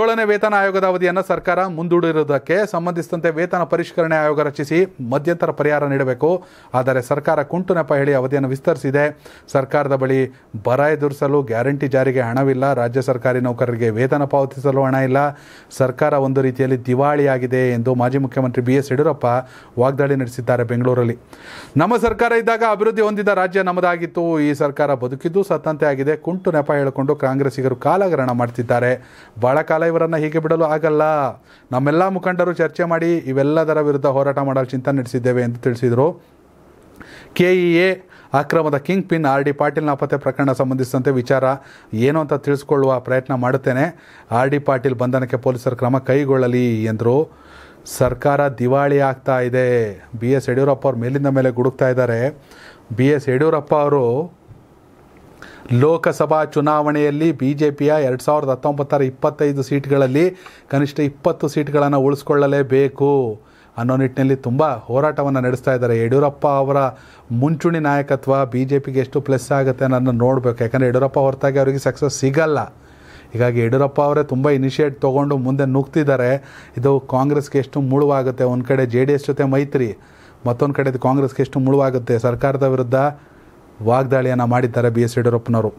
ಏಳನೇ ವೇತನ ಆಯೋಗದ ಅವಧಿಯನ್ನು ಸರ್ಕಾರ ಮುಂದೂಡಿರುವುದಕ್ಕೆ ಸಂಬಂಧಿಸಿದಂತೆ ವೇತನ ಪರಿಷ್ಕರಣೆ ಆಯೋಗ ರಚಿಸಿ ಮಧ್ಯಂತರ ಪರಿಹಾರ ನೀಡಬೇಕು ಆದರೆ ಸರ್ಕಾರ ಕುಂಟು ನೆಪ ಹೇಳಿ ಅವಧಿಯನ್ನು ವಿಸ್ತರಿಸಿದೆ ಸರ್ಕಾರದ ಬಳಿ ಬರ ಎದುರಿಸಲು ಗ್ಯಾರಂಟಿ ಜಾರಿಗೆ ಹಣವಿಲ್ಲ ರಾಜ್ಯ ಸರ್ಕಾರಿ ನೌಕರರಿಗೆ ವೇತನ ಪಾವತಿಸಲು ಹಣ ಇಲ್ಲ ಸರ್ಕಾರ ಒಂದು ರೀತಿಯಲ್ಲಿ ದಿವಾಳಿಯಾಗಿದೆ ಎಂದು ಮಾಜಿ ಮುಖ್ಯಮಂತ್ರಿ ಬಿ ಎಸ್ ಯಡಿಯೂರಪ್ಪ ವಾಗ್ದಾಳಿ ನಡೆಸಿದ್ದಾರೆ ಬೆಂಗಳೂರಲ್ಲಿ ನಮ್ಮ ಸರ್ಕಾರ ಇದ್ದಾಗ ಅಭಿವೃದ್ಧಿ ಹೊಂದಿದ ರಾಜ್ಯ ನಮ್ಮದಾಗಿತ್ತು ಈ ಸರ್ಕಾರ ಬದುಕಿದ್ದು ಸತ್ತಂತೆ ಆಗಿದೆ ಕುಂಟು ನೆಪ ಹೇಳಿಕೊಂಡು ಕಾಂಗ್ರೆಸ್ಸಿಗರು ಕಾಲಗ್ರಹಣ ಮಾಡ್ತಿದ್ದಾರೆ ಬಹಳ ಕಾಲ ಕಾಲ ಇವರನ್ನು ಹೀಗೆ ಬಿಡಲು ಆಗಲ್ಲ ನಮ್ಮೆಲ್ಲ ಮುಖಂಡರು ಚರ್ಚೆ ಮಾಡಿ ಇವೆಲ್ಲದರ ವಿರುದ್ಧ ಹೋರಾಟ ಮಾಡಲು ಚಿಂತನೆ ನಡೆಸಿದ್ದೇವೆ ಎಂದು ತಿಳಿಸಿದರು ಕೆಇಎ ಅಕ್ರಮದ kingpin R D Patil ನಾಪತ್ತೆ ಪ್ರಕರಣ ಸಂಬಂಧಿಸಿದಂತೆ ವಿಚಾರ ಏನು ಅಂತ ತಿಳಿಸ್ಕೊಳ್ಳುವ ಪ್ರಯತ್ನ ಮಾಡುತ್ತೇನೆ ಆರ್ ಡಿ ಪಾಟೀಲ್ ಬಂಧನಕ್ಕೆ ಪೊಲೀಸರು ಕ್ರಮ ಕೈಗೊಳ್ಳಲಿ ಎಂದರು ಸರ್ಕಾರ ದಿವಾಳಿ ಆಗ್ತಾ ಇದೆ ಬಿ ಎಸ್ ಯಡಿಯೂರಪ್ಪ ಅವರು ಮೇಲಿಂದ ಮೇಲೆ ಗುಡುಕ್ತಾ ಇದ್ದಾರೆ ಬಿ ಎಸ್ ಯಡಿಯೂರಪ್ಪ ಅವರು ಲೋಕಸಭಾ ಚುನಾವಣೆಯಲ್ಲಿ ಬಿ ಜೆ ಪಿಯ ಎರಡು ಸಾವಿರದ ಹತ್ತೊಂಬತ್ತರ ಇಪ್ಪತ್ತೈದು ಸೀಟ್ಗಳಲ್ಲಿ ಕನಿಷ್ಠ ಇಪ್ಪತ್ತು ಸೀಟ್ಗಳನ್ನು ಉಳಿಸ್ಕೊಳ್ಳಲೇಬೇಕು ಅನ್ನೋ ನಿಟ್ಟಿನಲ್ಲಿ ತುಂಬ ಹೋರಾಟವನ್ನು ನಡೆಸ್ತಾ ಇದ್ದಾರೆ ಯಡಿಯೂರಪ್ಪ ಅವರ ಮುಂಚೂಣಿ ನಾಯಕತ್ವ ಬಿ ಜೆ ಪಿಗೆ ಎಷ್ಟು ಪ್ಲಸ್ ಆಗುತ್ತೆ ಅನ್ನೋದನ್ನು ನೋಡಬೇಕು ಯಾಕಂದರೆ ಯಡಿಯೂರಪ್ಪ ಹೊರತಾಗಿ ಅವರಿಗೆ ಸಕ್ಸಸ್ ಸಿಗಲ್ಲ ಹೀಗಾಗಿ ಯಡಿಯೂರಪ್ಪ ಅವರೇ ತುಂಬ ಇನಿಷಿಯೇಟ್ ತೊಗೊಂಡು ಮುಂದೆ ನುಗ್ತಿದ್ದಾರೆ ಇದು ಕಾಂಗ್ರೆಸ್ಗೆ ಎಷ್ಟು ಮುಳುವಾಗುತ್ತೆ ಒಂದು ಕಡೆ ಜೆ ಡಿ ಎಸ್ ಜೊತೆ ಮೈತ್ರಿ ಮತ್ತೊಂದು ಕಡೆ ಕಾಂಗ್ರೆಸ್ಗೆ ಎಷ್ಟು ಮುಳುವಾಗುತ್ತೆ ಸರ್ಕಾರದ ವಿರುದ್ಧ ವಾಗ್ದಾಳಿಯನ್ನು ಮಾಡಿದ್ದಾರೆ ಬಿ ಎಸ್ ಯಡಿಯೂರಪ್ಪನವರು